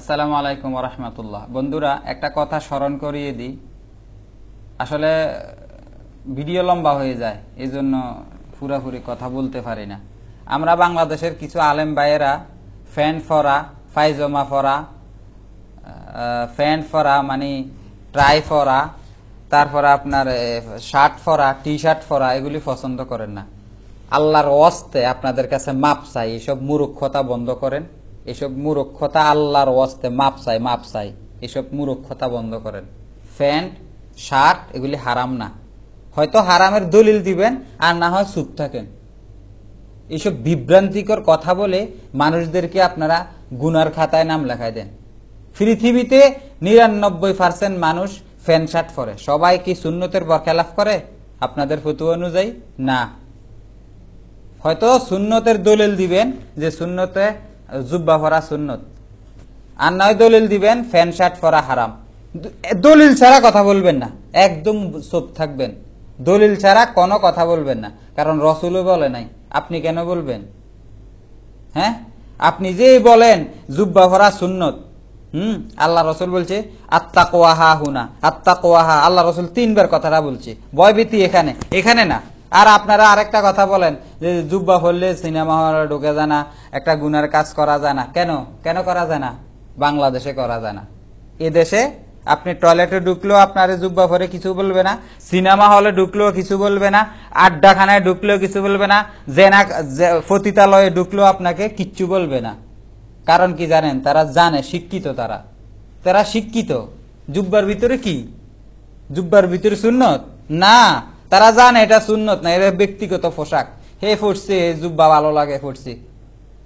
আসসালামু আলাইকুম রহমতুল্লাহ বন্ধুরা একটা কথা স্মরণ করিয়ে দিই আসলে ভিডিও লম্বা হয়ে যায় এই জন্য ফুরাফুরি কথা বলতে পারি না আমরা বাংলাদেশের কিছু আলেম বাইয়েরা ফ্যান ফরা ফাইজমা ফরা ফ্যান ফরা মানে ট্রাই ফরা তারপরে আপনার শার্ট ফরা টি শার্ট ফরা এগুলি পছন্দ করেন না আল্লাহর অস্তে আপনাদের কাছে মাপ চাই এইসব মুরুক্ষতা বন্ধ করেন এসব মূরক্ষতা আল্লাহর ওয়াস্তে মাপ চাই মাপ চাই এসব মূরক্ষতা বন্ধ করেন প্যান্ট শার্ট এগুলি হারাম না হয়তো হারামের দলিল দিবেন আর না হয় চুপ থাকেন এসব বিভ্রান্তিকর কথা বলে মানুষদেরকে আপনারা গুনার খাতায় নাম লেখায় দেন পৃথিবীতে নিরানব্বই পার্সেন্ট মানুষ ফ্যান শার্ট পরে সবাই কি সুন্নতের বরখেলাফ করে আপনাদের ফতু অনুযায়ী না হয়তো সুন্নতের দলিল দিবেন যে সুন্নতে জুব্বা ফরা সুন্নত আর নয় দলিল দিবেন ফ্যান শার্ট ফরা হারাম দলিল ছাড়া কথা বলবেন না একদম চোপ থাকবেন দলিল ছাড়া কোনো কথা বলবেন না কারণ রসুলও বলে নাই আপনি কেন বলবেন হ্যাঁ আপনি যেই বলেন জুব্বা ফরা সুন্নত হুম আল্লাহ রসুল বলছে আত্মা কোয়াহা হুনা আত্মা কোয়াহা আল্লাহ রসুল তিনবার কথাটা বলছে ভয়ভীতি এখানে এখানে না আর আপনারা আরেকটা কথা বলেন যে জুব্বা হললে সিনেমা হলে ঢুকে যায় না একটা গুনার কাজ করা যায় না কেন কেন করা যায় না বাংলাদেশে করা যায় না এদেশে আপনি টয়লেটে ঢুকলেও আপনার জুব্বা ভরে কিছু বলবে না সিনেমা হলে ঢুকলেও কিছু বলবে না আড্ডাখানায় ঢুকলেও কিছু বলবে না জেনা ফতিতালয়ে ঢুকলেও আপনাকে কিচ্ছু বলবে না কারণ কি জানেন তারা জানে শিক্ষিত তারা তারা শিক্ষিত জুব্বার ভিতরে কি জুব্বার ভিতরে সুন্নত না তারা জানে এটা সুন্নত না এটা ব্যক্তিগত পোশাক হে ফুটছে জুব্বা ভালো লাগে ফুটছে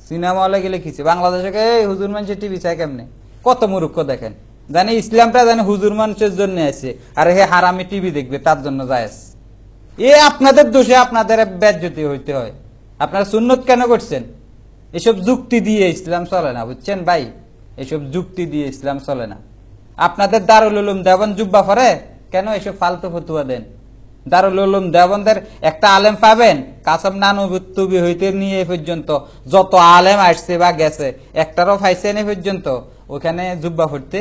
সিনেমা হলে গেলে কিছু বাংলাদেশে কে হুজুর মানুষের টিভি চায় কেমনে কত মূর্খ দেখেন জানি ইসলামটা জানি হুজুর মানুষের জন্য আছে আর হে হারামি টিভি দেখবে তার জন্য জায়েজ এ আপনাদের দোষে আপনাদের ব্যাজ্যতি হইতে হয় আপনারা সুন্নত কেন করছেন এসব যুক্তি দিয়ে ইসলাম চলে না বুঝছেন ভাই এসব যুক্তি দিয়ে ইসলাম চলে না আপনাদের দারুল উলুম দেবন জুব্বা ফরে কেন এসব ফালতু ফতুয়া দেন দারুলুম দেবন্দের একটা আলেম পাবেন কাসম নানুবি হইতে নিয়ে এ পর্যন্ত যত আলেম আসছে বা গেছে একটারও ফাইছেন এ পর্যন্ত ওখানে জুব্বা ফুটতে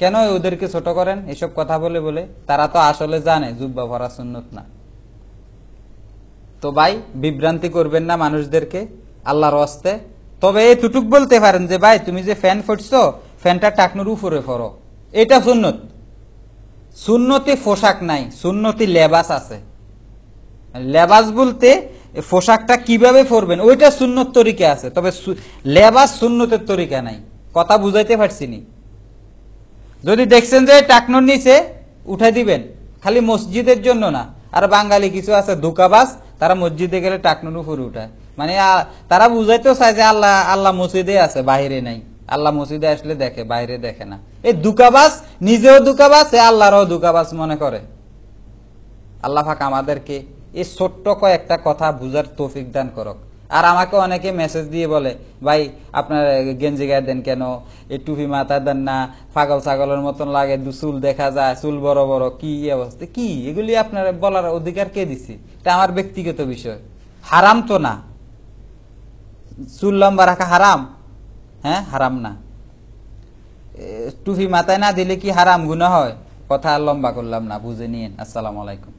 কেন ওদেরকে ছোট করেন এসব কথা বলে বলে তারা তো আসলে জানে জুব্বা ভরা সুন্নত না তো ভাই বিভ্রান্তি করবেন না মানুষদেরকে আল্লাহর অস্তে তবে তুটুক বলতে পারেন যে ভাই তুমি যে ফ্যান ফুটছো ফ্যানটা টাকনুর উপরে ফরো এটা সুন্নত সুন্নতি পোশাক নাই সুন্নতি লেবাস আছে লেবাস বলতে পোশাকটা কিভাবে পরবেন ওইটা সুন্নত তরিকা আছে তবে লেবাস সুন্নতের তরিকা নাই কথা বুঝাইতে পারছি নি যদি দেখছেন যে টাকনোর নিচে উঠে দিবেন খালি মসজিদের জন্য না আর বাঙালি কিছু আছে ধোকাবাস তারা মসজিদে গেলে টাকনুর উপরে উঠায় মানে তারা বুঝাইতেও চায় যে আল্লাহ আল্লাহ মসজিদে আছে বাহিরে নাই আল্লাহ মসজিদে আসলে দেখে বাইরে দেখে না এই দুকাবাস নিজেও দুকাবাস এ আল্লাহরও দুকাবাস মনে করে আল্লাহ ফাঁক আমাদেরকে এই ছোট্ট কয়েকটা কথা বুঝার তৌফিক দান করক আর আমাকে অনেকে মেসেজ দিয়ে বলে ভাই আপনার গেঞ্জি গায়ে দেন কেন এই টুপি মাথায় দেন না পাগল ছাগলের মতন লাগে দু চুল দেখা যায় চুল বড় বড় কি অবস্থা কি এগুলি আপনার বলার অধিকার কে দিছি এটা আমার ব্যক্তিগত বিষয় হারাম তো না চুল লম্বা রাখা হারাম হ্যাঁ হারাম না টুফি মাথায় না দিলে কি হারাম গুণা হয় কথা লম্বা করলাম না বুঝে নিন আসসালামু আলাইকুম